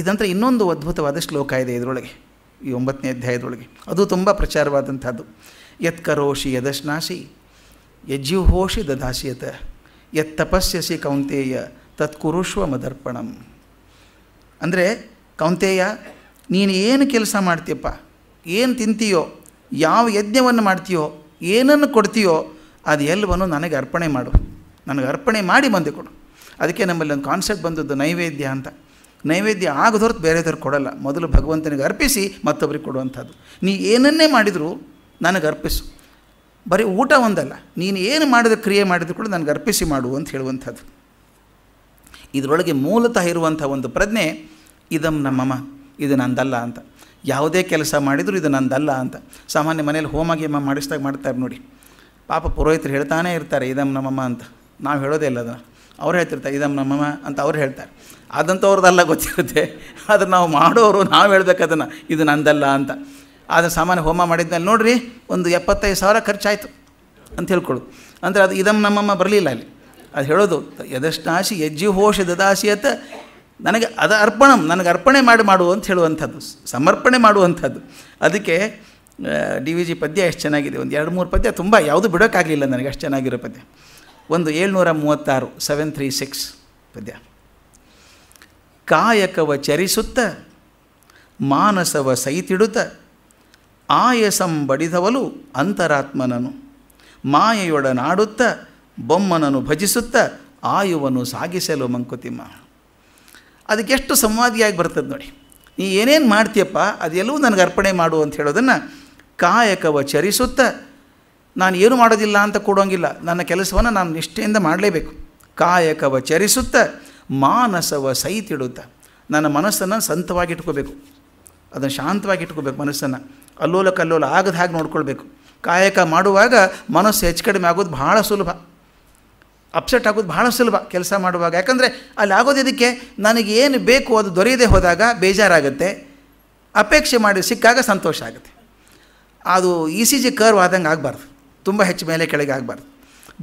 ಇದಂತರ ಇನ್ನೊಂದು ಅದ್ಭುತವಾದ ಶ್ಲೋಕ ಇದೆ ಇದರೊಳಗೆ ಈ ಒಂಬತ್ತನೇ ಅಧ್ಯಾಯದೊಳಗೆ ಅದು ತುಂಬ ಪ್ರಚಾರವಾದಂಥದ್ದು ಯತ್ ಕರೋಷಿ ಯದಶ್ನಾಶಿ ಯಜ್ಜುಹೋಷಿ ದದಾಶ್ಯತ ಯತ್ ತಪಸ್ಯಸಿ ಕೌಂತೇಯ ತತ್ಕುರುಷ್ವ ಮದರ್ಪಣಂ ಅಂದರೆ ಕೌಂತೇಯ ನೀನು ಏನು ಕೆಲಸ ಮಾಡ್ತೀಯಪ್ಪ ಏನು ತಿಂತೀಯೋ ಯಾವ ಯಜ್ಞವನ್ನು ಮಾಡ್ತೀಯೋ ಏನನ್ನು ಕೊಡ್ತೀಯೋ ಅದು ಎಲ್ಲವನ್ನು ನನಗೆ ಅರ್ಪಣೆ ಮಾಡು ನನಗೆ ಅರ್ಪಣೆ ಮಾಡಿ ಬಂದು ಕೊಡು ಅದಕ್ಕೆ ನಮ್ಮಲ್ಲಿ ಒಂದು ಕಾನ್ಸೆಪ್ಟ್ ಬಂದದ್ದು ನೈವೇದ್ಯ ಅಂತ ನೈವೇದ್ಯ ಬೇರೆ ಬೇರೆದವ್ರು ಕೊಡಲ್ಲ ಮೊದಲು ಭಗವಂತನಿಗೆ ಅರ್ಪಿಸಿ ಮತ್ತೊಬ್ಬರಿಗೆ ಕೊಡುವಂಥದ್ದು ನೀ ಏನನ್ನೇ ಮಾಡಿದರೂ ನನಗೆ ಅರ್ಪಿಸು ಬರೀ ಊಟ ಒಂದಲ್ಲ ನೀನು ಏನು ಮಾಡಿದ ಕ್ರಿಯೆ ಮಾಡಿದ್ರು ಕೂಡ ನನಗೆ ಅರ್ಪಿಸಿ ಮಾಡು ಅಂತ ಹೇಳುವಂಥದ್ದು ಇದರೊಳಗೆ ಮೂಲತಃ ಇರುವಂಥ ಒಂದು ಪ್ರಜ್ಞೆ ಇದಂ ನಮ್ಮಮ್ಮ ಇದು ನಂದಲ್ಲ ಅಂತ ಯಾವುದೇ ಕೆಲಸ ಮಾಡಿದರೂ ಇದು ನಂದಲ್ಲ ಅಂತ ಸಾಮಾನ್ಯ ಮನೇಲಿ ಹೋಮಾಗಿ ಅಮ್ಮ ಮಾಡಿಸಿದಾಗ ಮಾಡ್ತಾರೆ ನೋಡಿ ಪಾಪ ಪುರೋಹಿತರು ಹೇಳ್ತಾನೆ ಇರ್ತಾರೆ ಇದಂ ನಮ್ಮಮ್ಮ ಅಂತ ನಾವು ಹೇಳೋದೇ ಇಲ್ಲ ಅದನ್ನು ಅವ್ರು ಹೇಳ್ತಿರ್ತಾರೆ ಇದಂ ನಮ್ಮಮ್ಮ ಅಂತ ಅವ್ರು ಹೇಳ್ತಾರೆ ಅದಂಥವ್ರದ್ದಲ್ಲ ಗೊತ್ತಿರುತ್ತೆ ಆದರೆ ನಾವು ಮಾಡೋರು ನಾವು ಹೇಳಬೇಕು ಅದನ್ನು ಇದು ನಂದಲ್ಲ ಅಂತ ಆದರೆ ಸಾಮಾನ್ಯ ಹೋಮ ಮಾಡಿದ್ಮೇಲೆ ನೋಡಿರಿ ಒಂದು ಎಪ್ಪತ್ತೈದು ಸಾವಿರ ಖರ್ಚಾಯಿತು ಅಂತ ಹೇಳ್ಕೊಳ್ಳು ಅಂದರೆ ಅದು ಇದಮ್ ನಮ್ಮಮ್ಮ ಬರಲಿಲ್ಲ ಅಲ್ಲಿ ಅದು ಹೇಳೋದು ಯದಷ್ಟಾಶಿ ಯಜ್ಜಿ ಹೋಷ ದದಾಸಿ ಅಂತ ನನಗೆ ಅದು ಅರ್ಪಣ ನನಗೆ ಅರ್ಪಣೆ ಮಾಡಿ ಮಾಡು ಅಂತ ಹೇಳುವಂಥದ್ದು ಸಮರ್ಪಣೆ ಮಾಡುವಂಥದ್ದು ಅದಕ್ಕೆ ಡಿ ವಿ ಜಿ ಪದ್ಯ ಎಷ್ಟು ಚೆನ್ನಾಗಿದೆ ಒಂದು ಎರಡು ಮೂರು ಪದ್ಯ ತುಂಬ ಯಾವುದು ಬಿಡೋಕ್ಕಾಗಲಿಲ್ಲ ನನಗೆ ಅಷ್ಟು ಚೆನ್ನಾಗಿರೋ ಪದ್ಯ ಒಂದು ಏಳ್ನೂರ ಮೂವತ್ತಾರು ಸೆವೆನ್ ತ್ರೀ ಸಿಕ್ಸ್ ಪದ್ಯ ಕಾಯಕವ ಚರಿಸುತ್ತ ಮಾನಸವ ಸೈತಿಡುತ್ತ ಆಯಸಂ ಬಡಿದವಲು ಅಂತರಾತ್ಮನನು ಮಾಯೆಯೊಡನಾಡುತ್ತ ಬೊಮ್ಮನನು ಭಜಿಸುತ್ತ ಆಯುವನ್ನು ಸಾಗಿಸಲು ಮಂಕುತಿಮ್ಮ ಅದಕ್ಕೆಷ್ಟು ಸಂವಾದಿಯಾಗಿ ಬರ್ತದೆ ನೋಡಿ ನೀ ಏನೇನು ಮಾಡ್ತೀಯಪ್ಪ ಅದೆಲ್ಲವೂ ನನಗೆ ಅರ್ಪಣೆ ಮಾಡು ಅಂತ ಹೇಳೋದನ್ನು ಕಾಯಕವ ಚರಿಸುತ್ತ ನಾನು ಏನು ಮಾಡೋದಿಲ್ಲ ಅಂತ ಕೊಡೋಂಗಿಲ್ಲ ನನ್ನ ಕೆಲಸವನ್ನು ನಾನು ನಿಷ್ಠೆಯಿಂದ ಮಾಡಲೇಬೇಕು ಕಾಯಕವ ಚರಿಸುತ್ತ ಮಾನಸವ ಸೈತಿಡುತ್ತ ನನ್ನ ಮನಸ್ಸನ್ನು ಸಂತವಾಗಿಟ್ಕೋಬೇಕು ಅದನ್ನು ಶಾಂತವಾಗಿ ಇಟ್ಕೋಬೇಕು ಮನಸ್ಸನ್ನು ಅಲ್ಲೋಲ ಕಲ್ಲೋಲ ಆಗದ ಹಾಗೆ ನೋಡ್ಕೊಳ್ಬೇಕು ಕಾಯಕ ಮಾಡುವಾಗ ಮನಸ್ಸು ಹೆಚ್ಚು ಕಡಿಮೆ ಆಗೋದು ಭಾಳ ಸುಲಭ ಅಪ್ಸೆಟ್ ಆಗೋದು ಭಾಳ ಸುಲಭ ಕೆಲಸ ಮಾಡುವಾಗ ಯಾಕಂದರೆ ಅಲ್ಲಿ ಆಗೋದು ಇದಕ್ಕೆ ಏನು ಬೇಕು ಅದು ದೊರೆಯದೆ ಹೋದಾಗ ಬೇಜಾರಾಗುತ್ತೆ ಅಪೇಕ್ಷೆ ಮಾಡಿ ಸಿಕ್ಕಾಗ ಸಂತೋಷ ಆಗುತ್ತೆ ಅದು ಇ ಸಿ ಜಿ ಕರ್ವ್ ಆದಂಗೆ ಆಗಬಾರ್ದು ತುಂಬ ಹೆಚ್ಚು ಮೇಲೆ ಕೆಳಗೆ ಆಗಬಾರ್ದು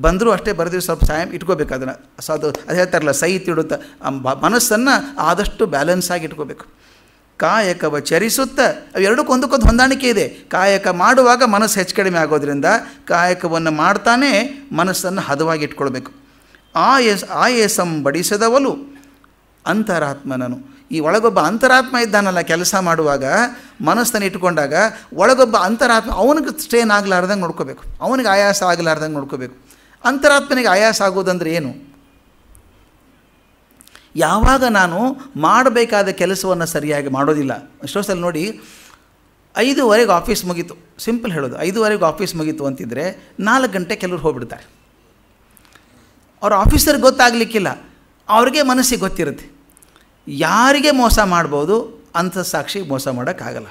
ಬಂದರೂ ಅಷ್ಟೇ ಬರೆದಿವಿ ಸ್ವಲ್ಪ ಸಾಯಂ ಇಟ್ಕೋಬೇಕು ಅದನ್ನು ಸೊ ಅದು ಅದು ಹೇಳ್ತಾರಲ್ಲ ಸೈ ತಿಡುತ್ತ ಮನಸ್ಸನ್ನು ಆದಷ್ಟು ಬ್ಯಾಲೆನ್ಸ್ ಆಗಿ ಇಟ್ಕೋಬೇಕು ಕಾಯಕವ ಚರಿಸುತ್ತ ಅವೆರಡಕ್ಕೂ ಒಂದಕ್ಕೊಂದು ಹೊಂದಾಣಿಕೆ ಇದೆ ಕಾಯಕ ಮಾಡುವಾಗ ಮನಸ್ಸು ಹೆಚ್ಚು ಕಡಿಮೆ ಆಗೋದ್ರಿಂದ ಕಾಯಕವನ್ನು ಮಾಡ್ತಾನೆ ಮನಸ್ಸನ್ನು ಹದವಾಗಿ ಇಟ್ಕೊಳ್ಬೇಕು ಆಯಸ್ ಆಯಸಂ ಬಡಿಸದವಲು ಅಂತರಾತ್ಮನನು ಈ ಒಳಗೊಬ್ಬ ಅಂತರಾತ್ಮ ಇದ್ದಾನಲ್ಲ ಕೆಲಸ ಮಾಡುವಾಗ ಮನಸ್ಸನ್ನು ಇಟ್ಕೊಂಡಾಗ ಒಳಗೊಬ್ಬ ಅಂತರಾತ್ಮ ಅವನಿಗೆ ಸ್ಟ್ರೇನ್ ಆಗಲಾರ್ದಂಗೆ ನೋಡ್ಕೋಬೇಕು ಅವನಿಗೆ ಆಯಾಸ ಆಗಲಾರ್ದಂಗೆ ನೋಡ್ಕೋಬೇಕು ಅಂತರಾತ್ಮನಿಗೆ ಆಯಾಸ ಆಗೋದಂದ್ರೆ ಏನು ಯಾವಾಗ ನಾನು ಮಾಡಬೇಕಾದ ಕೆಲಸವನ್ನು ಸರಿಯಾಗಿ ಮಾಡೋದಿಲ್ಲ ಸಲ ನೋಡಿ ಐದುವರೆಗೆ ಆಫೀಸ್ ಮುಗೀತು ಸಿಂಪಲ್ ಹೇಳೋದು ಐದುವರೆಗೆ ಆಫೀಸ್ ಮುಗೀತು ಅಂತಿದ್ದರೆ ನಾಲ್ಕು ಗಂಟೆ ಕೆಲವ್ರು ಹೋಗ್ಬಿಡ್ತಾರೆ ಅವ್ರ ಆಫೀಸರ್ಗೆ ಗೊತ್ತಾಗಲಿಕ್ಕಿಲ್ಲ ಅವ್ರಿಗೆ ಮನಸ್ಸಿಗೆ ಗೊತ್ತಿರುತ್ತೆ ಯಾರಿಗೆ ಮೋಸ ಮಾಡ್ಬೋದು ಅಂಥ ಸಾಕ್ಷಿ ಮೋಸ ಮಾಡೋಕ್ಕಾಗಲ್ಲ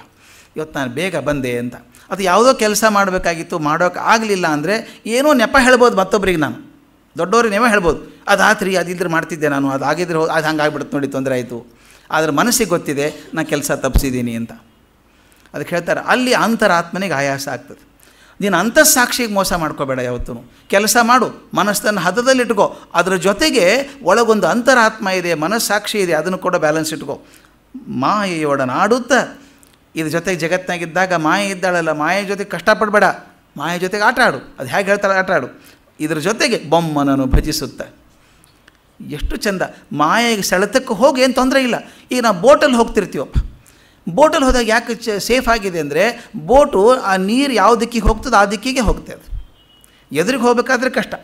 ಇವತ್ತು ನಾನು ಬೇಗ ಬಂದೆ ಅಂತ ಅದು ಯಾವುದೋ ಕೆಲಸ ಮಾಡಬೇಕಾಗಿತ್ತು ಮಾಡೋಕೆ ಆಗಲಿಲ್ಲ ಅಂದರೆ ಏನೋ ನೆಪ ಹೇಳ್ಬೋದು ಮತ್ತೊಬ್ಬರಿಗೆ ನಾನು ದೊಡ್ಡವ್ರಿಗೆ ನೆಪ ಹೇಳ್ಬೋದು ಅದು ಅದು ಅದಿದ್ರೆ ಮಾಡ್ತಿದ್ದೆ ನಾನು ಅದು ಆಗಿದ್ರೆ ಅದು ಹಂಗೆ ಆಗ್ಬಿಡುತ್ತೆ ನೋಡಿ ತೊಂದರೆ ಆಯಿತು ಆದರೆ ಮನಸ್ಸಿಗೆ ಗೊತ್ತಿದೆ ನಾನು ಕೆಲಸ ತಪ್ಪಿಸಿದ್ದೀನಿ ಅಂತ ಅದಕ್ಕೆ ಹೇಳ್ತಾರೆ ಅಲ್ಲಿ ಅಂತರಾತ್ಮನಿಗೆ ಆಯಾಸ ಆಗ್ತದೆ ನೀನು ಅಂತಃಸಾಕ್ಷಿಗೆ ಮೋಸ ಮಾಡ್ಕೋಬೇಡ ಯಾವತ್ತೂ ಕೆಲಸ ಮಾಡು ಮನಸ್ಸನ್ನು ಹದದಲ್ಲಿಟ್ಕೋ ಅದರ ಜೊತೆಗೆ ಒಳಗೊಂದು ಅಂತರಾತ್ಮ ಇದೆ ಮನಸ್ಸಾಕ್ಷಿ ಇದೆ ಅದನ್ನು ಕೂಡ ಬ್ಯಾಲೆನ್ಸ್ ಇಟ್ಕೋ ಮಾಯೆಯೊಡನಾಡುತ್ತಾ ಇದ್ರ ಜೊತೆಗೆ ಜಗತ್ತಿನಾಗಿದ್ದಾಗ ಮಾಯೆ ಇದ್ದಾಳಲ್ಲ ಮಾಯೆ ಜೊತೆಗೆ ಕಷ್ಟಪಡಬೇಡ ಮಾಯೆ ಜೊತೆಗೆ ಆಟ ಆಡು ಅದು ಹೇಗೆ ಹೇಳ್ತಾಳೆ ಆಟ ಆಡು ಇದ್ರ ಜೊತೆಗೆ ಬೊಮ್ಮನನ್ನು ಭಜಿಸುತ್ತ ಎಷ್ಟು ಚಂದ ಮಾಯೆಗೆ ಸೆಳೆತಕ್ಕೆ ಹೋಗಿ ಏನು ತೊಂದರೆ ಇಲ್ಲ ಈಗ ನಾವು ಬೋಟಲ್ಲಿ ಹೋಗ್ತಿರ್ತೀವಪ್ಪ ಬೋಟಲ್ಲಿ ಹೋದಾಗ ಯಾಕೆ ಚ ಸೇಫ್ ಆಗಿದೆ ಅಂದರೆ ಬೋಟು ಆ ನೀರು ಯಾವ ದಿಕ್ಕಿಗೆ ಹೋಗ್ತದೆ ಆ ದಿಕ್ಕಿಗೆ ಅದು ಎದುರಿಗೆ ಹೋಗಬೇಕಾದ್ರೆ ಕಷ್ಟ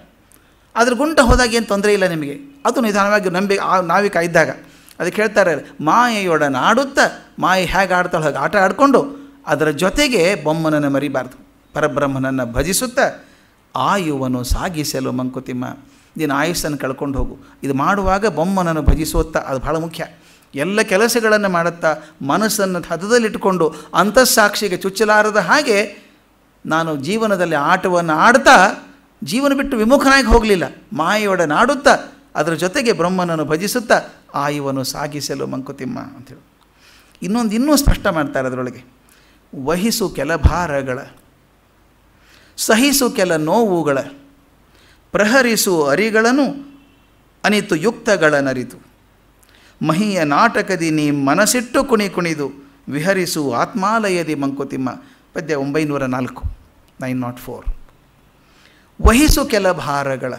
ಅದ್ರ ಗುಂಟ ಹೋದಾಗ ಏನು ತೊಂದರೆ ಇಲ್ಲ ನಿಮಗೆ ಅದು ನಿಧಾನವಾಗಿ ನಂಬಿ ನಾವಿಕ ಇದ್ದಾಗ ಅದಕ್ಕೆ ಹೇಳ್ತಾರೆ ಮಾಯೆಯೊಡನೆ ಆಡುತ್ತಾ ಮಾಯೆ ಹೇಗೆ ಆಡ್ತಾಳೆ ಹಾಗೆ ಆಟ ಆಡಿಕೊಂಡು ಅದರ ಜೊತೆಗೆ ಬೊಮ್ಮನನ್ನು ಮರಿಬಾರ್ದು ಪರಬ್ರಹ್ಮನನ್ನು ಭಜಿಸುತ್ತ ಆಯುವನ್ನು ಸಾಗಿಸಲು ಮಂಕುತಿಮ್ಮ ನೀನು ಆಯುಸ್ಸನ್ನು ಕಳ್ಕೊಂಡು ಹೋಗು ಇದು ಮಾಡುವಾಗ ಬೊಮ್ಮನನ್ನು ಭಜಿಸುತ್ತ ಅದು ಭಾಳ ಮುಖ್ಯ ಎಲ್ಲ ಕೆಲಸಗಳನ್ನು ಮಾಡುತ್ತಾ ಮನಸ್ಸನ್ನು ಹದದಲ್ಲಿಟ್ಟುಕೊಂಡು ಅಂತಃಸಾಕ್ಷಿಗೆ ಚುಚ್ಚಲಾರದ ಹಾಗೆ ನಾನು ಜೀವನದಲ್ಲಿ ಆಟವನ್ನು ಆಡ್ತಾ ಜೀವನ ಬಿಟ್ಟು ವಿಮುಖನಾಗಿ ಹೋಗಲಿಲ್ಲ ಮಾಯೆಯೊಡನಾಡುತ್ತಾ ಅದರ ಜೊತೆಗೆ ಬ್ರಹ್ಮನನ್ನು ಭಜಿಸುತ್ತಾ ಆಯುವನು ಸಾಗಿಸಲು ಮಂಕುತಿಮ್ಮ ಅಂಥೇಳಿ ಇನ್ನೊಂದು ಇನ್ನೂ ಸ್ಪಷ್ಟ ಮಾಡ್ತಾರೆ ಅದರೊಳಗೆ ವಹಿಸು ಕೆಲ ಭಾರಗಳ ಸಹಿಸು ಕೆಲ ನೋವುಗಳ ಪ್ರಹರಿಸು ಅರಿಗಳನ್ನು ಅನಿತು ಯುಕ್ತಗಳ ನರಿತು ಮಹಿಯ ನಾಟಕದಿ ನೀ ಮನಸಿಟ್ಟು ಕುಣಿ ಕುಣಿದು ವಿಹರಿಸು ಆತ್ಮಾಲಯದಿ ಮಂಕುತಿಮ್ಮ ಪದ್ಯ ಒಂಬೈನೂರ ನಾಲ್ಕು ನೈನ್ ನಾಟ್ ಫೋರ್ ವಹಿಸು ಕೆಲ ಭಾರಗಳ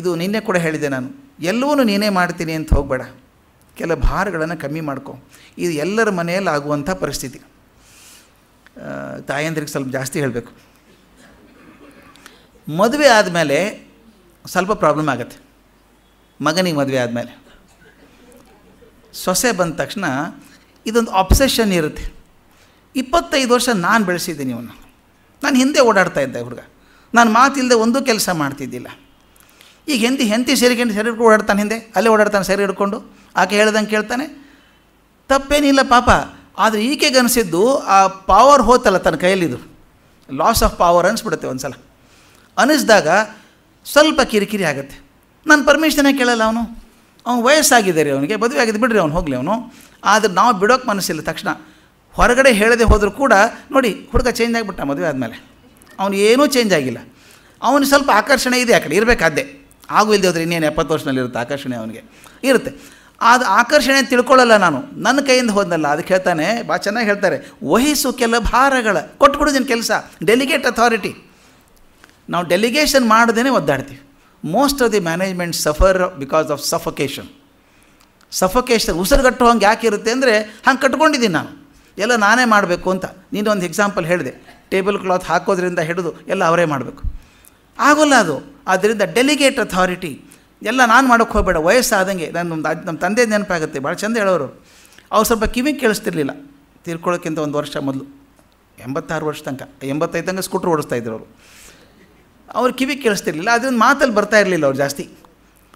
ಇದು ನಿನ್ನೆ ಕೂಡ ಹೇಳಿದೆ ನಾನು ಎಲ್ಲವೂ ನೀನೇ ಮಾಡ್ತೀನಿ ಅಂತ ಹೋಗಬೇಡ ಕೆಲ ಭಾರಗಳನ್ನು ಕಮ್ಮಿ ಮಾಡ್ಕೊ ಇದು ಎಲ್ಲರ ಮನೆಯಲ್ಲಿ ಆಗುವಂಥ ಪರಿಸ್ಥಿತಿ ತಾಯಂದ್ರಿಗೆ ಸ್ವಲ್ಪ ಜಾಸ್ತಿ ಹೇಳಬೇಕು ಮದುವೆ ಆದಮೇಲೆ ಸ್ವಲ್ಪ ಪ್ರಾಬ್ಲಮ್ ಆಗುತ್ತೆ ಮಗನಿಗೆ ಮದುವೆ ಆದಮೇಲೆ ಸೊಸೆ ಬಂದ ತಕ್ಷಣ ಇದೊಂದು ಅಪ್ಸೆಷನ್ ಇರುತ್ತೆ ಇಪ್ಪತ್ತೈದು ವರ್ಷ ನಾನು ಬೆಳೆಸಿದ್ದೀನಿ ಇವನು ನಾನು ಹಿಂದೆ ಓಡಾಡ್ತಾ ಇದ್ದೆ ಹುಡುಗ ನಾನು ಮಾತಿಲ್ಲದೆ ಒಂದು ಕೆಲಸ ಮಾಡ್ತಿದ್ದಿಲ್ಲ ಈಗ ಹೆಂತಿ ಹೆಂತಿ ಸೇರಿಕೊಂಡು ಹಿಡ್ಕೊಂಡು ಓಡಾಡ್ತಾನೆ ಹಿಂದೆ ಅಲ್ಲೇ ಓಡಾಡ್ತಾನೆ ಸೇರಿ ಹಿಡ್ಕೊಂಡು ಆಕೆ ಹೇಳ್ದಂಗೆ ಕೇಳ್ತಾನೆ ತಪ್ಪೇನಿಲ್ಲ ಪಾಪ ಆದರೆ ಈಕೆಗೆ ಅನಿಸಿದ್ದು ಆ ಪವರ್ ಹೋತಲ್ಲ ತನ್ನ ಕೈಯಲ್ಲಿದ್ದು ಲಾಸ್ ಆಫ್ ಪವರ್ ಅನಿಸ್ಬಿಡುತ್ತೆ ಒಂದು ಸಲ ಅನಿಸಿದಾಗ ಸ್ವಲ್ಪ ಕಿರಿಕಿರಿ ಆಗುತ್ತೆ ನಾನು ಪರ್ಮಿಷನೇ ಕೇಳಲ್ಲ ಅವನು ಅವನು ವಯಸ್ಸಾಗಿದೆ ರೀ ಅವನಿಗೆ ಮದುವೆ ಆಗಿದ್ದು ಬಿಡ್ರಿ ಅವ್ನು ಹೋಗಲಿ ಅವನು ಆದರೆ ನಾವು ಬಿಡೋಕೆ ಮನಸ್ಸಿಲ್ಲ ತಕ್ಷಣ ಹೊರಗಡೆ ಹೇಳದೆ ಹೋದರೂ ಕೂಡ ನೋಡಿ ಹುಡುಗ ಚೇಂಜ್ ಆಗಿಬಿಟ್ಟ ಮದುವೆ ಆದಮೇಲೆ ಅವನು ಏನೂ ಚೇಂಜ್ ಆಗಿಲ್ಲ ಅವನು ಸ್ವಲ್ಪ ಆಕರ್ಷಣೆ ಇದೆ ಆ ಕಡೆ ಇರಬೇಕಾದ್ದೆ ಆಗು ಇಲ್ಲದೆ ಹೋದರೆ ಇನ್ನೇನು ಎಪ್ಪತ್ತು ಇರುತ್ತೆ ಆಕರ್ಷಣೆ ಅವನಿಗೆ ಇರುತ್ತೆ ಅದು ಆಕರ್ಷಣೆ ತಿಳ್ಕೊಳ್ಳಲ್ಲ ನಾನು ನನ್ನ ಕೈಯಿಂದ ಹೋದನಲ್ಲ ಅದಕ್ಕೆ ಹೇಳ್ತಾನೆ ಭಾಳ ಚೆನ್ನಾಗಿ ಹೇಳ್ತಾರೆ ವಹಿಸು ಕೆಲ ಭಾರಗಳ ಕೊಟ್ಬಿಡೋದೇನು ಕೆಲಸ ಡೆಲಿಗೇಟ್ ಅಥಾರಿಟಿ ನಾವು ಡೆಲಿಗೇಷನ್ ಮಾಡ್ದೇ ಒದ್ದಾಡ್ತೀವಿ most of the management suffer because of suffocation suffocation ಉಸಿರುಗಟ್ಟೋ ಹಂಗೆ ಯಾಕೆ ಇರುತ್ತೆ ಅಂದರೆ ಹಂಗೆ ಕಟ್ಕೊಂಡಿದ್ದೀನಿ ನಾನು ಎಲ್ಲ ನಾನೇ ಮಾಡಬೇಕು ಅಂತ ನೀನು ಒಂದು ಎಕ್ಸಾಂಪಲ್ ಹೇಳಿದೆ ಟೇಬಲ್ ಕ್ಲಾತ್ ಹಾಕೋದ್ರಿಂದ ಹಿಡಿದು ಎಲ್ಲ ಅವರೇ ಮಾಡಬೇಕು ಆಗೋಲ್ಲ ಅದು ಆದ್ದರಿಂದ ಡೆಲಿಗೇಟ್ ಅಥಾರಿಟಿ ಎಲ್ಲ ನಾನು ಮಾಡೋಕ್ಕೆ ಹೋಗಬೇಡ ವಯಸ್ಸಾದಂಗೆ ನಾನು ನಮ್ಮ ನಮ್ಮ ತಂದೆ ನೆನಪಾಗುತ್ತೆ ಭಾಳ ಚಂದ ಹೇಳೋರು ಅವ್ರು ಸ್ವಲ್ಪ ಕಿವಿ ಕೇಳಿಸ್ತಿರ್ಲಿಲ್ಲ ತೀರ್ಕೊಳ್ಳೋಕ್ಕಿಂತ ಒಂದು ವರ್ಷ ಮೊದಲು ಎಂಬತ್ತಾರು ವರ್ಷ ತನಕ ಎಂಬತ್ತೈದು ತನಕ ಸ್ಕೂಟ್ರ್ ಓಡಿಸ್ತಾ ಅವರು ಅವ್ರು ಕಿವಿ ಕೇಳಿಸ್ತಿರ್ಲಿಲ್ಲ ಅದರಿಂದ ಮಾತಲ್ಲಿ ಬರ್ತಾ ಇರಲಿಲ್ಲ ಅವ್ರು ಜಾಸ್ತಿ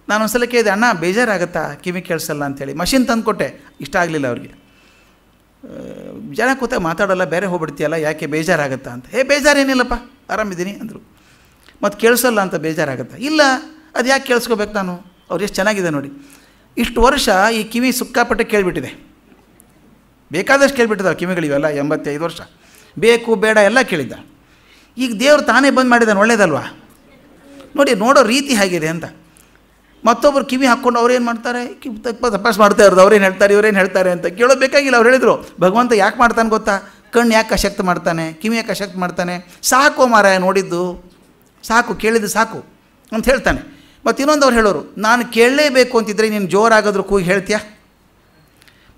ನಾನು ಒಂದ್ಸಲ ಕೇಳಿದೆ ಅಣ್ಣ ಬೇಜಾರಾಗುತ್ತಾ ಕಿವಿ ಕೇಳಿಸಲ್ಲ ಅಂಥೇಳಿ ಮಷಿನ್ ಕೊಟ್ಟೆ ಇಷ್ಟ ಆಗಲಿಲ್ಲ ಅವ್ರಿಗೆ ಜನ ಕೂತ ಮಾತಾಡೋಲ್ಲ ಬೇರೆ ಹೋಗ್ಬಿಡ್ತೀಯಲ್ಲ ಯಾಕೆ ಬೇಜಾರಾಗುತ್ತಾ ಅಂತ ಹೇ ಬೇಜಾರೇನಿಲ್ಲಪ್ಪ ಆರಾಮಿದ್ದೀನಿ ಅಂದರು ಮತ್ತು ಕೇಳಿಸಲ್ಲ ಅಂತ ಬೇಜಾರಾಗುತ್ತೆ ಇಲ್ಲ ಅದು ಯಾಕೆ ಕೇಳಿಸ್ಕೋಬೇಕು ನಾನು ಅವ್ರು ಎಷ್ಟು ಚೆನ್ನಾಗಿದೆ ನೋಡಿ ಇಷ್ಟು ವರ್ಷ ಈ ಕಿವಿ ಸುಕ್ಕಾಪಟ್ಟೆ ಕೇಳಿಬಿಟ್ಟಿದೆ ಬೇಕಾದಷ್ಟು ಕೇಳಿಬಿಟ್ಟಿದ್ದಾವೆ ಕಿವಿಗಳಿವೆಲ್ಲ ಎಂಬತ್ತೈದು ವರ್ಷ ಬೇಕು ಬೇಡ ಎಲ್ಲ ಕೇಳಿದ್ದ ಈಗ ದೇವರು ತಾನೇ ಬಂದು ಮಾಡಿದ್ದಾನೆ ಒಳ್ಳೇದಲ್ವಾ ನೋಡಿ ನೋಡೋ ರೀತಿ ಹೇಗಿದೆ ಅಂತ ಮತ್ತೊಬ್ಬರು ಕಿವಿ ಹಾಕ್ಕೊಂಡು ಅವ್ರೇನು ಮಾಡ್ತಾರೆ ಕಿವಿ ತಪ್ಪ ತಪಾಸ್ ಮಾಡ್ತಾ ಇರೋದು ಅವ್ರೇನು ಹೇಳ್ತಾರೆ ಇವ್ರೇನು ಹೇಳ್ತಾರೆ ಅಂತ ಕೇಳೋಬೇಕಾಗಿಲ್ಲ ಅವ್ರು ಹೇಳಿದರು ಭಗವಂತ ಯಾಕೆ ಮಾಡ್ತಾನೆ ಗೊತ್ತಾ ಕಣ್ಣು ಯಾಕೆ ಅಶಕ್ತ ಮಾಡ್ತಾನೆ ಕಿವಿ ಯಾಕೆ ಅಶಕ್ತ ಮಾಡ್ತಾನೆ ಸಾಕೋ ಮಾರಾಯ ನೋಡಿದ್ದು ಸಾಕು ಕೇಳಿದ್ದು ಸಾಕು ಅಂತ ಹೇಳ್ತಾನೆ ಮತ್ತು ಇನ್ನೊಂದು ಅವ್ರು ಹೇಳೋರು ನಾನು ಕೇಳಲೇಬೇಕು ಅಂತಿದ್ರೆ ನೀನು ಜೋರಾಗಾದರೂ ಕೂಗಿ ಹೇಳ್ತೀಯಾ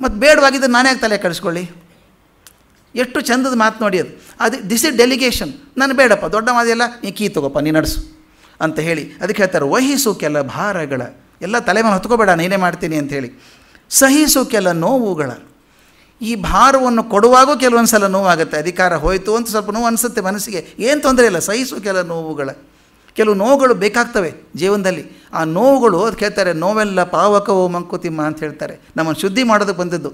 ಮತ್ತು ಬೇಡವಾಗಿದ್ದರೆ ನಾನೇ ತಲೆ ಕಳಿಸ್ಕೊಳ್ಳಿ ಎಷ್ಟು ಚಂದದ ಮಾತು ನೋಡಿ ಅದು ಅದು ದಿಸ್ ಇಸ್ ಡೆಲಿಗೇಷನ್ ನಾನು ಬೇಡಪ್ಪ ದೊಡ್ಡ ಮಾದಿಯಲ್ಲ ನೀ ಕೀ ತಗೋಪ್ಪ ನೀ ನಡೆಸು ಅಂತ ಹೇಳಿ ಅದಕ್ಕೆ ಹೇಳ್ತಾರೆ ವಹಿಸು ಕೆಲ ಭಾರಗಳ ಎಲ್ಲ ತಲೆ ಮೇಲೆ ಹೊತ್ಕೋಬೇಡ ನೀನೇ ಮಾಡ್ತೀನಿ ಅಂತ ಹೇಳಿ ಸಹಿಸು ಕೆಲ ನೋವುಗಳ ಈ ಭಾರವನ್ನು ಕೊಡುವಾಗೂ ಕೆಲವೊಂದು ಸಲ ನೋವಾಗುತ್ತೆ ಅಧಿಕಾರ ಹೋಯಿತು ಅಂತ ಸ್ವಲ್ಪ ನೋವು ಅನಿಸುತ್ತೆ ಮನಸ್ಸಿಗೆ ಏನು ತೊಂದರೆ ಇಲ್ಲ ಸಹಿಸು ಕೆಲವು ನೋವುಗಳ ಕೆಲವು ನೋವುಗಳು ಬೇಕಾಗ್ತವೆ ಜೀವನದಲ್ಲಿ ಆ ನೋವುಗಳು ಅದು ಕೇಳ್ತಾರೆ ನೋವೆಲ್ಲ ಓ ಮಂಕುತಿಮ್ಮ ಅಂತ ಹೇಳ್ತಾರೆ ನಮ್ಮನ್ನು ಶುದ್ಧಿ ಮಾಡೋದಕ್ಕೆ ಬಂದದ್ದು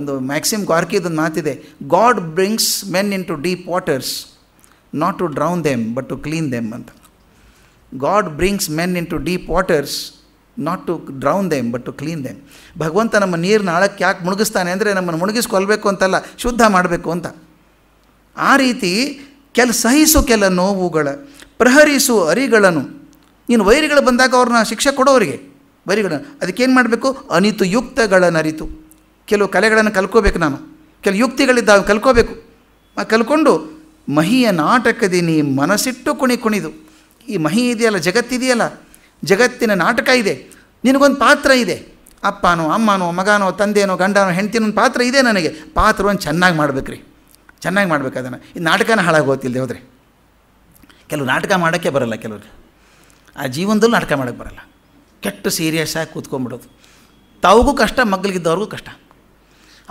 ಒಂದು ಮ್ಯಾಕ್ಸಿಮ್ ಗಾರ್ಕಿದೊಂದು ಮಾತಿದೆ God brings men into deep waters not to drown them but to clean them ಅಂತ God brings men into deep waters not to drown them but to clean them ಭಗವಂತ ನಮ್ಮ ನೀರನ್ನ ಆಳಕ್ಕೆ ಯಾಕೆ ಮುಳುಗಿಸ್ತಾನೆ ಅಂದರೆ ನಮ್ಮನ್ನು ಮುಳುಗಿಸ್ಕೊಳ್ಬೇಕು ಅಂತಲ್ಲ ಶುದ್ಧ ಮಾಡಬೇಕು ಅಂತ ಆ ರೀತಿ ಕೆಲ ಸಹಿಸು ಕೆಲ ನೋವುಗಳ ಪ್ರಹರಿಸು ಅರಿಗಳನ್ನು ನೀನು ವೈರಿಗಳು ಬಂದಾಗ ಅವ್ರನ್ನ ಶಿಕ್ಷೆ ಕೊಡೋರಿಗೆ ವೈರಿಗಳನ್ನು ಅದಕ್ಕೇನು ಮಾಡಬೇಕು ಅನಿತು ಯುಕ್ತಗಳನ್ನು ಅರಿತು ಕೆಲವು ಕಲೆಗಳನ್ನು ಕಲ್ಕೋಬೇಕು ನಾನು ಕೆಲವು ಯುಕ್ತಿಗಳಿದ್ದಾವೆ ಕಲ್ಕೋಬೇಕು ಕಲ್ಕೊಂಡು ಮಹಿಯ ನಾಟಕದಿ ಮನಸ್ಸಿಟ್ಟು ಕುಣಿ ಕುಣಿದು ಈ ಮಹಿ ಇದೆಯಲ್ಲ ಜಗತ್ತಿದೆಯಲ್ಲ ಜಗತ್ತಿನ ನಾಟಕ ಇದೆ ನಿನಗೊಂದು ಪಾತ್ರ ಇದೆ ಅಪ್ಪನೋ ಅಮ್ಮನೋ ಮಗನೋ ತಂದೆನೋ ಗಂಡನೋ ಹೆಂಡ್ತಿನೊಂದು ಪಾತ್ರ ಇದೆ ನನಗೆ ಪಾತ್ರವನ್ನು ಚೆನ್ನಾಗಿ ಮಾಡಬೇಕ್ರಿ ಚೆನ್ನಾಗಿ ಮಾಡಬೇಕು ಅದನ್ನು ಈ ನಾಟಕನ ಹಾಳಾಗೋತಿಲ್ಲದೆ ಹೋದರೆ ಕೆಲವು ನಾಟಕ ಮಾಡೋಕ್ಕೆ ಬರೋಲ್ಲ ಕೆಲವರು ಆ ಜೀವನದಲ್ಲೂ ನಾಟಕ ಮಾಡೋಕ್ಕೆ ಬರಲ್ಲ ಕೆಟ್ಟು ಸೀರಿಯಸ್ ಆಗಿ ಕೂತ್ಕೊಂಡ್ಬಿಡೋದು ತಾವಿಗೂ ಕಷ್ಟ ಮಗ್ಳಿಗಿದ್ದವ್ರಿಗೂ ಕಷ್ಟ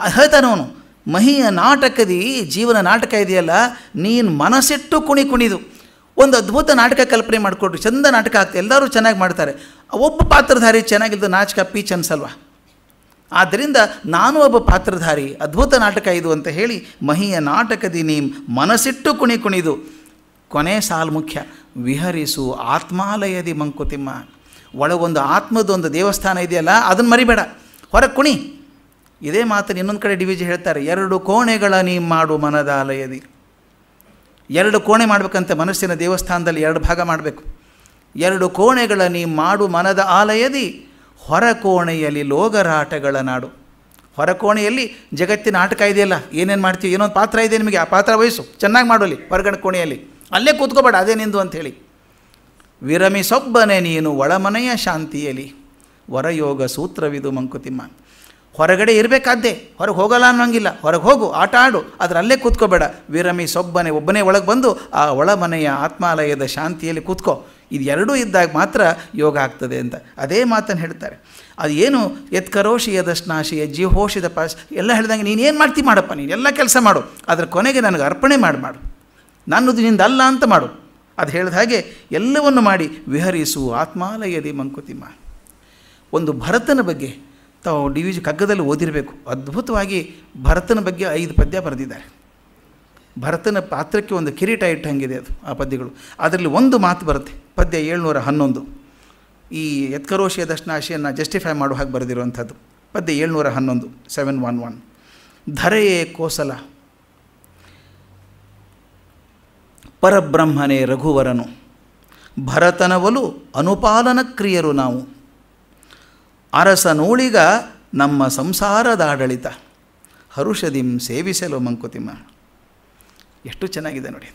ಅದು ಹೇಳ್ತಾನೆ ಅವನು ಮಹಿಯ ನಾಟಕದಿ ಜೀವನ ನಾಟಕ ಇದೆಯಲ್ಲ ನೀನು ಮನಸ್ಸಿಟ್ಟು ಕುಣಿ ಕುಣಿದು ಒಂದು ಅದ್ಭುತ ನಾಟಕ ಕಲ್ಪನೆ ಮಾಡಿಕೊಡ್ರಿ ಚಂದ ನಾಟಕ ಆಗ್ತದೆ ಎಲ್ಲರೂ ಚೆನ್ನಾಗಿ ಮಾಡ್ತಾರೆ ಒಬ್ಬ ಪಾತ್ರಧಾರಿ ಚೆನ್ನಾಗಿದ್ದು ನಾಟಕ ಪೀಚ್ ಅನ್ಸಲ್ವ ಆದ್ದರಿಂದ ನಾನು ಒಬ್ಬ ಪಾತ್ರಧಾರಿ ಅದ್ಭುತ ನಾಟಕ ಇದು ಅಂತ ಹೇಳಿ ಮಹಿಯ ನಾಟಕದಿ ನೀಮ್ ಮನಸ್ಸಿಟ್ಟು ಕುಣಿ ಕುಣಿದು ಕೊನೆ ಸಾಲು ಮುಖ್ಯ ವಿಹರಿಸು ಆತ್ಮಾಲಯದಿ ಮಂಕುತಿಮ್ಮ ಒಳಗೊಂದು ಆತ್ಮದೊಂದು ದೇವಸ್ಥಾನ ಇದೆಯಲ್ಲ ಅದನ್ನು ಮರಿಬೇಡ ಹೊರ ಕುಣಿ ಇದೇ ಮಾತನ್ನು ಇನ್ನೊಂದು ಕಡೆ ಡಿವಿಜಿ ಹೇಳ್ತಾರೆ ಎರಡು ಕೋಣೆಗಳ ನೀ ಮಾಡು ಮನದಾಲಯದಿ ಎರಡು ಕೋಣೆ ಮಾಡಬೇಕಂತ ಮನಸ್ಸಿನ ದೇವಸ್ಥಾನದಲ್ಲಿ ಎರಡು ಭಾಗ ಮಾಡಬೇಕು ಎರಡು ಕೋಣೆಗಳ ನೀ ಮಾಡು ಮನದ ಆಲಯದಿ ಹೊರಕೋಣೆಯಲ್ಲಿ ಲೋಗರಾಟಗಳ ನಾಡು ಹೊರಕೋಣೆಯಲ್ಲಿ ಜಗತ್ತಿನ ಆಟಕ ಇದೆಯಲ್ಲ ಏನೇನು ಮಾಡ್ತೀವಿ ಏನೋ ಒಂದು ಪಾತ್ರ ಇದೆ ನಿಮಗೆ ಆ ಪಾತ್ರ ವಹಿಸು ಚೆನ್ನಾಗಿ ಮಾಡೋಲಿ ಹೊರಗಡೆ ಕೋಣೆಯಲ್ಲಿ ಅಲ್ಲೇ ಕೂತ್ಕೋಬೇಡ ಅದೇ ನಿಂದು ಅಂಥೇಳಿ ವಿರಮಿಸೊಬ್ಬನೇ ನೀನು ಒಳಮನೆಯ ಶಾಂತಿಯಲ್ಲಿ ವರಯೋಗ ಸೂತ್ರವಿದು ಮಂಕುತಿಮ್ಮ ಹೊರಗಡೆ ಇರಬೇಕಾದ್ದೇ ಹೊರಗೆ ಹೋಗಲ್ಲ ಅನ್ನೋಂಗಿಲ್ಲ ಹೊರಗೆ ಹೋಗು ಆಟ ಆಡು ಅದರಲ್ಲೇ ಕೂತ್ಕೋಬೇಡ ವಿರಮಿ ಸೊಬ್ಬನೆ ಒಬ್ಬನೇ ಒಳಗೆ ಬಂದು ಆ ಒಳಮನೆಯ ಆತ್ಮಾಲಯದ ಶಾಂತಿಯಲ್ಲಿ ಕೂತ್ಕೋ ಇದು ಎರಡೂ ಇದ್ದಾಗ ಮಾತ್ರ ಯೋಗ ಆಗ್ತದೆ ಅಂತ ಅದೇ ಮಾತನ್ನು ಹೇಳ್ತಾರೆ ಅದು ಏನು ಎತ್ಕರೋಷಿಯದ ಸ್ನಾಶಿಯ ಜೀವೋಷಿದ ಪಾಶ್ ಎಲ್ಲ ಹೇಳಿದಂಗೆ ನೀನು ಏನು ಮಾಡ್ತಿ ಮಾಡಪ್ಪ ನೀನು ಎಲ್ಲ ಕೆಲಸ ಮಾಡು ಅದರ ಕೊನೆಗೆ ನನಗೆ ಅರ್ಪಣೆ ಮಾಡಿ ಮಾಡು ನನ್ನದು ನಿಂದಲ್ಲ ಅಂತ ಮಾಡು ಅದು ಹೇಳಿದ ಹಾಗೆ ಎಲ್ಲವನ್ನು ಮಾಡಿ ವಿಹರಿಸು ಆತ್ಮಾಲಯದಿ ಮಂಕುತಿಮ್ಮ ಒಂದು ಭರತನ ಬಗ್ಗೆ ತಾವು ಡಿ ವಿ ಜಿ ಕಗ್ಗದಲ್ಲಿ ಓದಿರಬೇಕು ಅದ್ಭುತವಾಗಿ ಭರತನ ಬಗ್ಗೆ ಐದು ಪದ್ಯ ಬರೆದಿದ್ದಾರೆ ಭರತನ ಪಾತ್ರಕ್ಕೆ ಒಂದು ಕಿರೀಟ ಇಟ್ಟ ಹಾಗಿದೆ ಅದು ಆ ಪದ್ಯಗಳು ಅದರಲ್ಲಿ ಒಂದು ಮಾತು ಬರುತ್ತೆ ಪದ್ಯ ಏಳ್ನೂರ ಹನ್ನೊಂದು ಈ ಯತ್ಕರೋಷಿಯ ದರ್ಶನಾಶಿಯನ್ನು ಜಸ್ಟಿಫೈ ಮಾಡುವ ಹಾಗೆ ಬರೆದಿರುವಂಥದ್ದು ಪದ್ಯ ಏಳ್ನೂರ ಹನ್ನೊಂದು ಸೆವೆನ್ ಒನ್ ಒನ್ ಧರೆಯೇ ಕೋಸಲ ಪರಬ್ರಹ್ಮನೇ ರಘುವರನು ಭರತನವಲು ಅನುಪಾಲನ ಕ್ರಿಯರು ನಾವು ಅರಸ ನೋಳಿಗ ನಮ್ಮ ಸಂಸಾರದ ಆಡಳಿತ ಹರುಷದಿಂ ಸೇವಿಸಲು ಮಂಕುತಿಮ್ಮ ಎಷ್ಟು ಚೆನ್ನಾಗಿದೆ ನೋಡಿ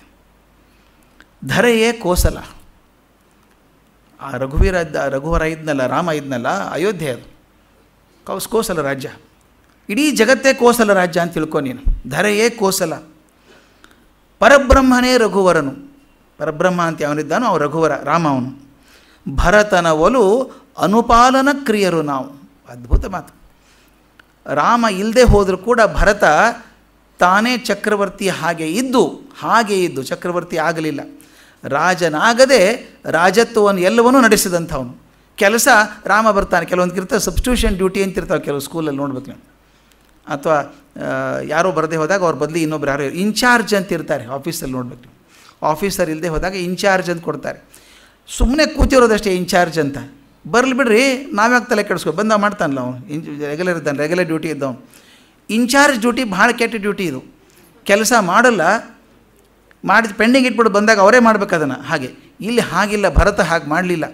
ಧರೆಯೇ ಕೋಸಲ ಆ ರಘುವೀರ ರಘುವರ ಇದ್ನಲ್ಲ ರಾಮ ಇದ್ನಲ್ಲ ಅಯೋಧ್ಯೆ ಅದು ಕೌಸ್ ಕೋಸಲ ರಾಜ್ಯ ಇಡೀ ಜಗತ್ತೇ ಕೋಸಲ ರಾಜ್ಯ ಅಂತ ತಿಳ್ಕೊ ನೀನು ಧರೆಯೇ ಕೋಸಲ ಪರಬ್ರಹ್ಮನೇ ರಘುವರನು ಪರಬ್ರಹ್ಮ ಅಂತ ಅವನಿದ್ದಾನೋ ಅವನು ರಘುವರ ರಾಮ ಅವನು ಭರತನ ಒಲು ಅನುಪಾಲನ ಕ್ರಿಯರು ನಾವು ಅದ್ಭುತ ಮಾತು ರಾಮ ಇಲ್ಲದೆ ಹೋದರೂ ಕೂಡ ಭರತ ತಾನೇ ಚಕ್ರವರ್ತಿ ಹಾಗೆ ಇದ್ದು ಹಾಗೆ ಇದ್ದು ಚಕ್ರವರ್ತಿ ಆಗಲಿಲ್ಲ ರಾಜನಾಗದೆ ರಾಜತ್ವವನ್ನು ಎಲ್ಲವನ್ನೂ ನಡೆಸಿದಂಥವನು ಕೆಲಸ ರಾಮ ಬರ್ತಾನೆ ಕೆಲವೊಂದು ಕಿರ್ತ ಸಬ್ಸ್ಟ್ಯೂಷನ್ ಡ್ಯೂಟಿ ಅಂತಿರ್ತಾವೆ ಕೆಲವು ಸ್ಕೂಲಲ್ಲಿ ನೋಡ್ಬೇಕು ನೀವು ಅಥವಾ ಯಾರೋ ಬರದೇ ಹೋದಾಗ ಅವ್ರ ಬದಲಿ ಇನ್ನೊಬ್ರು ಯಾರೋ ಇನ್ಚಾರ್ಜ್ ಅಂತ ಇರ್ತಾರೆ ಆಫೀಸಲ್ಲಿ ನೋಡ್ಬೇಕು ನೀವು ಆಫೀಸರ್ ಇಲ್ಲದೆ ಹೋದಾಗ ಇನ್ಚಾರ್ಜ್ ಅಂತ ಕೊಡ್ತಾರೆ ಸುಮ್ಮನೆ ಕೂತಿರೋದಷ್ಟೇ ಇನ್ಚಾರ್ಜ್ ಅಂತ ಬರಲಿ ಬಿಡ್ರಿ ನಾವ್ಯಾಕೆ ತಲೆ ಕೆಡಿಸ್ಕೊ ಬಂದ ಮಾಡ್ತಾನಲ್ಲ ಅವನು ಇನ್ ರೆಗ್ಯುಲರ್ ಇದ್ದಾನೆ ರೆಗ್ಯುಲರ್ ಡ್ಯೂಟಿ ಇದ್ದವನು ಇನ್ಚಾರ್ಜ್ ಡ್ಯೂಟಿ ಭಾಳ ಕೆಟ್ಟ ಡ್ಯೂಟಿ ಇದು ಕೆಲಸ ಮಾಡಲ್ಲ ಮಾಡಿದ ಪೆಂಡಿಂಗ್ ಇಟ್ಬಿಟ್ಟು ಬಂದಾಗ ಅವರೇ ಮಾಡಬೇಕು ಅದನ್ನು ಹಾಗೆ ಇಲ್ಲಿ ಹಾಗಿಲ್ಲ ಭರತ ಹಾಗೆ ಮಾಡಲಿಲ್ಲ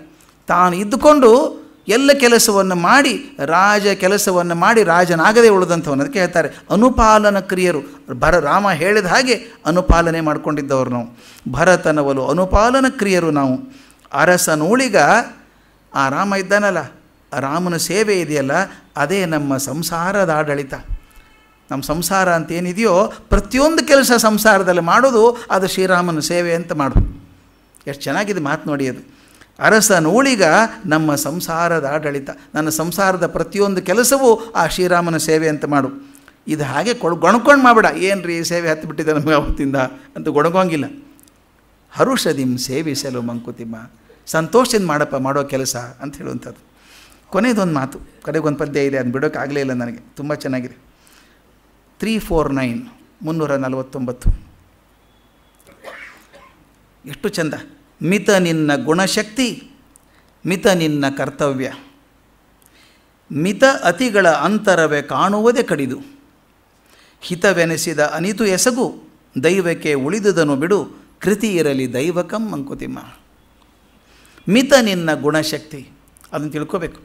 ತಾನು ಇದ್ದುಕೊಂಡು ಎಲ್ಲ ಕೆಲಸವನ್ನು ಮಾಡಿ ರಾಜ ಕೆಲಸವನ್ನು ಮಾಡಿ ರಾಜನಾಗದೇ ಉಳಿದಂಥವನು ಅದಕ್ಕೆ ಹೇಳ್ತಾರೆ ಅನುಪಾಲನ ಕ್ರಿಯರು ಭರ ರಾಮ ಹೇಳಿದ ಹಾಗೆ ಅನುಪಾಲನೆ ಮಾಡಿಕೊಂಡಿದ್ದವರು ನಾವು ಭರತನವಲು ಅನುಪಾಲನ ಕ್ರಿಯರು ನಾವು ಅರಸನೂಳಿಗ ಆ ರಾಮ ಇದ್ದಾನಲ್ಲ ರಾಮನ ಸೇವೆ ಇದೆಯಲ್ಲ ಅದೇ ನಮ್ಮ ಸಂಸಾರದ ಆಡಳಿತ ನಮ್ಮ ಸಂಸಾರ ಅಂತ ಏನಿದೆಯೋ ಪ್ರತಿಯೊಂದು ಕೆಲಸ ಸಂಸಾರದಲ್ಲಿ ಮಾಡೋದು ಅದು ಶ್ರೀರಾಮನ ಸೇವೆ ಅಂತ ಮಾಡು ಎಷ್ಟು ಚೆನ್ನಾಗಿದೆ ಮಾತು ನೋಡಿ ಅದು ಅರಸ ನೋಳಿಗ ನಮ್ಮ ಸಂಸಾರದ ಆಡಳಿತ ನನ್ನ ಸಂಸಾರದ ಪ್ರತಿಯೊಂದು ಕೆಲಸವೂ ಆ ಶ್ರೀರಾಮನ ಸೇವೆ ಅಂತ ಮಾಡು ಇದು ಹಾಗೆ ಕೊಡ್ ಗೊಣ್ಕೊಂಡು ಮಾಡಬೇಡ ಏನು ರೀ ಸೇವೆ ಹತ್ತಿಬಿಟ್ಟಿದೆ ನಮಗೆ ಅವತ್ತಿಂದ ಅಂತ ಗೊಣಗೋಂಗಿಲ್ಲ ಹರುಷದಿಂ ಸೇವಿಸಲು ಮಂಕುತಿಮ್ಮ ಸಂತೋಷದಿಂದ ಮಾಡಪ್ಪ ಮಾಡೋ ಕೆಲಸ ಅಂತ ಹೇಳುವಂಥದ್ದು ಕೊನೆಯದೊಂದು ಮಾತು ಕಡೆಗೊಂದು ಪದ್ಯ ಇದೆ ಅದು ಬಿಡೋಕ್ಕಾಗಲೇ ಇಲ್ಲ ನನಗೆ ತುಂಬ ಚೆನ್ನಾಗಿದೆ ತ್ರೀ ಫೋರ್ ನೈನ್ ಮುನ್ನೂರ ನಲವತ್ತೊಂಬತ್ತು ಎಷ್ಟು ಚಂದ ಮಿತ ನಿನ್ನ ಗುಣಶಕ್ತಿ ಮಿತ ನಿನ್ನ ಕರ್ತವ್ಯ ಮಿತ ಅತಿಗಳ ಅಂತರವೇ ಕಾಣುವುದೇ ಕಡಿದು ಹಿತವೆನಿಸಿದ ಅನಿತು ಎಸಗು ದೈವಕ್ಕೆ ಉಳಿದುದನ್ನು ಬಿಡು ಕೃತಿ ಇರಲಿ ದೈವಕಂ ಮಂಕುತಿಮ್ಮ ಮಿತ ನಿನ್ನ ಗುಣಶಕ್ತಿ ಅದನ್ನು ತಿಳ್ಕೋಬೇಕು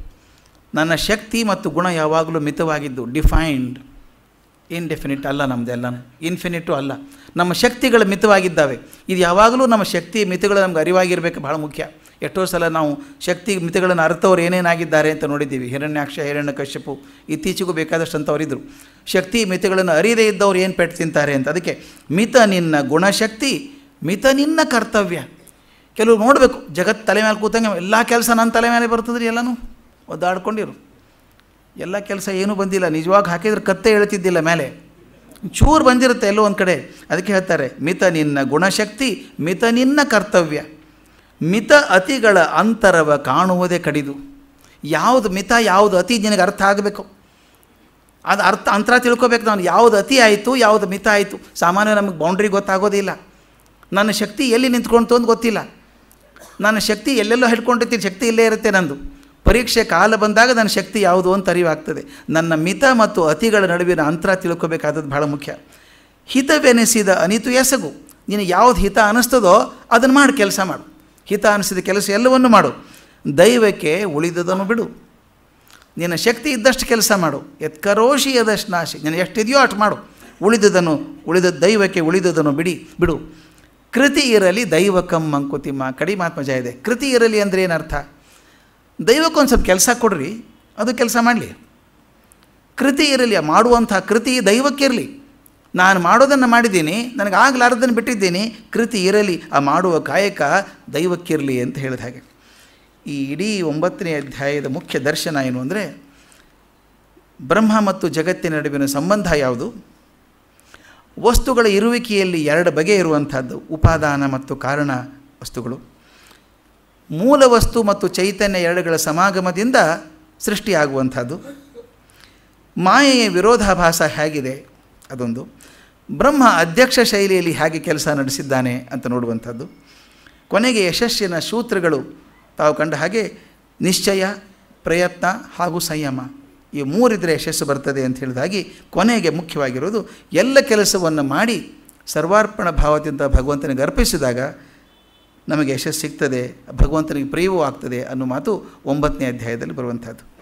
ನನ್ನ ಶಕ್ತಿ ಮತ್ತು ಗುಣ ಯಾವಾಗಲೂ ಮಿತವಾಗಿದ್ದು ಡಿಫೈನ್ಡ್ ಇನ್ಡೆಫಿನಿಟ್ ಅಲ್ಲ ನಮ್ಮದೆಲ್ಲ ಇನ್ಫಿನಿಟು ಅಲ್ಲ ನಮ್ಮ ಶಕ್ತಿಗಳು ಮಿತವಾಗಿದ್ದಾವೆ ಇದು ಯಾವಾಗಲೂ ನಮ್ಮ ಶಕ್ತಿ ಮಿತಿಗಳು ನಮ್ಗೆ ಅರಿವಾಗಿರಬೇಕು ಭಾಳ ಮುಖ್ಯ ಎಷ್ಟೋ ಸಲ ನಾವು ಶಕ್ತಿ ಮಿತಿಗಳನ್ನು ಅರ್ಥವ್ರು ಏನೇನಾಗಿದ್ದಾರೆ ಅಂತ ನೋಡಿದ್ದೀವಿ ಹಿರಣ್ಯಾಕ್ಷ ಹಿರಣ್ಯ ಕಶ್ಯಪು ಇತ್ತೀಚೆಗೂ ಬೇಕಾದಷ್ಟು ಶಕ್ತಿ ಮಿತಿಗಳನ್ನು ಅರಿದೇ ಇದ್ದವ್ರು ಏನು ಪೆಟ್ಟು ತಿಂತಾರೆ ಅಂತ ಅದಕ್ಕೆ ಮಿತ ನಿನ್ನ ಗುಣಶಕ್ತಿ ಮಿತ ನಿನ್ನ ಕರ್ತವ್ಯ ಕೆಲವು ನೋಡಬೇಕು ಜಗತ್ತು ತಲೆ ಮೇಲೆ ಕೂತಂಗೆ ಎಲ್ಲ ಕೆಲಸ ನನ್ನ ತಲೆ ಮೇಲೆ ಬರ್ತದ್ರಿ ಎಲ್ಲನೂ ಒದ್ದಾಡ್ಕೊಂಡಿರು ಎಲ್ಲ ಕೆಲಸ ಏನೂ ಬಂದಿಲ್ಲ ನಿಜವಾಗಿ ಹಾಕಿದ್ರೆ ಕತ್ತೆ ಹೇಳ್ತಿದ್ದಿಲ್ಲ ಮೇಲೆ ಚೂರು ಬಂದಿರುತ್ತೆ ಎಲ್ಲೋ ಒಂದು ಕಡೆ ಅದಕ್ಕೆ ಹೇಳ್ತಾರೆ ಮಿತ ನಿನ್ನ ಗುಣಶಕ್ತಿ ಮಿತ ನಿನ್ನ ಕರ್ತವ್ಯ ಮಿತ ಅತಿಗಳ ಅಂತರವ ಕಾಣುವುದೇ ಕಡಿದು ಯಾವುದು ಮಿತ ಯಾವುದು ಅತಿ ನಿನಗೆ ಅರ್ಥ ಆಗಬೇಕು ಅದು ಅರ್ಥ ಅಂತರ ತಿಳ್ಕೊಬೇಕು ನಾನು ಯಾವುದು ಅತಿ ಆಯಿತು ಯಾವುದು ಮಿತ ಆಯಿತು ಸಾಮಾನ್ಯ ನಮಗೆ ಬೌಂಡ್ರಿ ಗೊತ್ತಾಗೋದಿಲ್ಲ ನನ್ನ ಶಕ್ತಿ ಎಲ್ಲಿ ನಿಂತ್ಕೊಳ್ತು ಅಂತ ಗೊತ್ತಿಲ್ಲ ನಾನು ಶಕ್ತಿ ಎಲ್ಲೆಲ್ಲೋ ಹಿಡ್ಕೊಂಡಿರ್ತೀನಿ ಶಕ್ತಿ ಇಲ್ಲೇ ಇರುತ್ತೆ ನಂದು ಪರೀಕ್ಷೆ ಕಾಲ ಬಂದಾಗ ನನ್ನ ಶಕ್ತಿ ಯಾವುದು ಅಂತ ಅರಿವಾಗ್ತದೆ ನನ್ನ ಮಿತ ಮತ್ತು ಅತಿಗಳ ನಡುವಿನ ಅಂತರ ತಿಳ್ಕೋಬೇಕಾದದ್ದು ಭಾಳ ಮುಖ್ಯ ಹಿತವೆನಿಸಿದ ಅನಿತು ಎಸಗು ನಿನಗೆ ಯಾವುದು ಹಿತ ಅನ್ನಿಸ್ತದೋ ಅದನ್ನು ಮಾಡಿ ಕೆಲಸ ಮಾಡು ಹಿತ ಅನಿಸಿದ ಕೆಲಸ ಎಲ್ಲವನ್ನು ಮಾಡು ದೈವಕ್ಕೆ ಉಳಿದದನ್ನು ಬಿಡು ನಿನ್ನ ಶಕ್ತಿ ಇದ್ದಷ್ಟು ಕೆಲಸ ಮಾಡು ಎತ್ಕರೋಶಿ ಅದಷ್ಟು ನಾಶಿ ನಿನಗೆ ಎಷ್ಟಿದೆಯೋ ಅಷ್ಟು ಮಾಡು ಉಳಿದದನ್ನು ಉಳಿದ ದೈವಕ್ಕೆ ಉಳಿದದನ್ನು ಬಿಡಿ ಬಿಡು ಕೃತಿ ಇರಲಿ ದೈವಕಂ ಮಂಕುತಿಮ್ಮ ಕಡಿಮೆ ಆತ್ಮಜ ಇದೆ ಕೃತಿ ಇರಲಿ ಅಂದರೆ ಏನರ್ಥ ದೈವಕ್ಕೊಂದು ಸ್ವಲ್ಪ ಕೆಲಸ ಕೊಡ್ರಿ ಅದು ಕೆಲಸ ಮಾಡಲಿ ಕೃತಿ ಇರಲಿ ಮಾಡುವಂಥ ಕೃತಿ ದೈವಕ್ಕಿರಲಿ ನಾನು ಮಾಡೋದನ್ನು ಮಾಡಿದ್ದೀನಿ ನನಗೆ ಆಗಲಾರ್ದನ್ನು ಬಿಟ್ಟಿದ್ದೀನಿ ಕೃತಿ ಇರಲಿ ಆ ಮಾಡುವ ಕಾಯಕ ದೈವಕ್ಕಿರಲಿ ಅಂತ ಹೇಳಿದ ಹಾಗೆ ಈ ಇಡೀ ಒಂಬತ್ತನೇ ಅಧ್ಯಾಯದ ಮುಖ್ಯ ದರ್ಶನ ಏನು ಅಂದರೆ ಬ್ರಹ್ಮ ಮತ್ತು ಜಗತ್ತಿನ ನಡುವಿನ ಸಂಬಂಧ ಯಾವುದು ವಸ್ತುಗಳ ಇರುವಿಕೆಯಲ್ಲಿ ಎರಡು ಬಗೆ ಇರುವಂಥದ್ದು ಉಪಾದಾನ ಮತ್ತು ಕಾರಣ ವಸ್ತುಗಳು ಮೂಲ ವಸ್ತು ಮತ್ತು ಚೈತನ್ಯ ಎರಡುಗಳ ಸಮಾಗಮದಿಂದ ಸೃಷ್ಟಿಯಾಗುವಂಥದ್ದು ಮಾಯೆಯ ವಿರೋಧಾಭಾಸ ಹೇಗಿದೆ ಅದೊಂದು ಬ್ರಹ್ಮ ಅಧ್ಯಕ್ಷ ಶೈಲಿಯಲ್ಲಿ ಹೇಗೆ ಕೆಲಸ ನಡೆಸಿದ್ದಾನೆ ಅಂತ ನೋಡುವಂಥದ್ದು ಕೊನೆಗೆ ಯಶಸ್ಸಿನ ಸೂತ್ರಗಳು ತಾವು ಕಂಡ ಹಾಗೆ ನಿಶ್ಚಯ ಪ್ರಯತ್ನ ಹಾಗೂ ಸಂಯಮ ಈ ಮೂರಿದ್ರೆ ಯಶಸ್ಸು ಬರ್ತದೆ ಅಂತ ಹೇಳಿದಾಗಿ ಕೊನೆಗೆ ಮುಖ್ಯವಾಗಿರೋದು ಎಲ್ಲ ಕೆಲಸವನ್ನು ಮಾಡಿ ಸರ್ವಾರ್ಪಣ ಭಾವದಿಂದ ಭಗವಂತನಿಗೆ ಅರ್ಪಿಸಿದಾಗ ನಮಗೆ ಯಶಸ್ಸು ಸಿಗ್ತದೆ ಭಗವಂತನಿಗೆ ಪ್ರಿಯವೂ ಆಗ್ತದೆ ಅನ್ನೋ ಮಾತು ಒಂಬತ್ತನೇ ಅಧ್ಯಾಯದಲ್ಲಿ ಬರುವಂಥದ್ದು